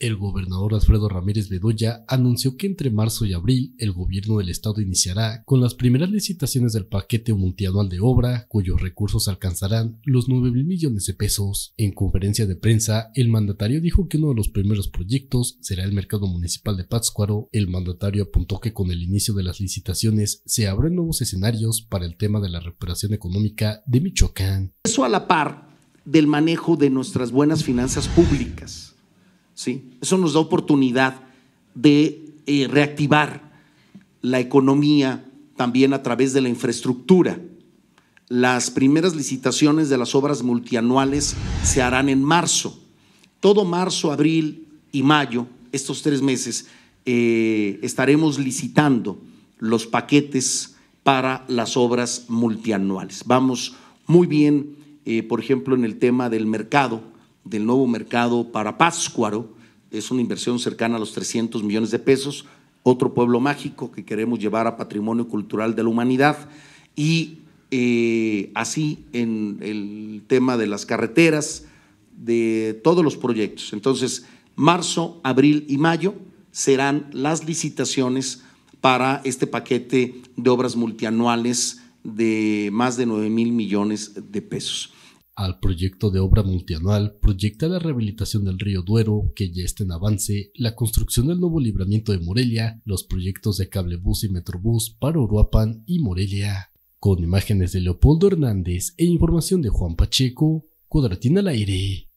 El gobernador Alfredo Ramírez Bedoya anunció que entre marzo y abril el gobierno del estado iniciará con las primeras licitaciones del paquete multianual de obra, cuyos recursos alcanzarán los 9 mil millones de pesos. En conferencia de prensa, el mandatario dijo que uno de los primeros proyectos será el mercado municipal de Pátzcuaro. El mandatario apuntó que con el inicio de las licitaciones se abren nuevos escenarios para el tema de la recuperación económica de Michoacán. Eso a la par del manejo de nuestras buenas finanzas públicas eso nos da oportunidad de eh, reactivar la economía también a través de la infraestructura. Las primeras licitaciones de las obras multianuales se harán en marzo. Todo marzo, abril y mayo, estos tres meses, eh, estaremos licitando los paquetes para las obras multianuales. Vamos muy bien, eh, por ejemplo, en el tema del mercado del nuevo mercado para Páscuaro, es una inversión cercana a los 300 millones de pesos, otro pueblo mágico que queremos llevar a patrimonio cultural de la humanidad y eh, así en el tema de las carreteras, de todos los proyectos. Entonces, marzo, abril y mayo serán las licitaciones para este paquete de obras multianuales de más de 9 mil millones de pesos al proyecto de obra multianual, proyecta la rehabilitación del río Duero, que ya está en avance, la construcción del nuevo libramiento de Morelia, los proyectos de cablebús y metrobús para Uruapan y Morelia. Con imágenes de Leopoldo Hernández e información de Juan Pacheco, Cuadratina al aire.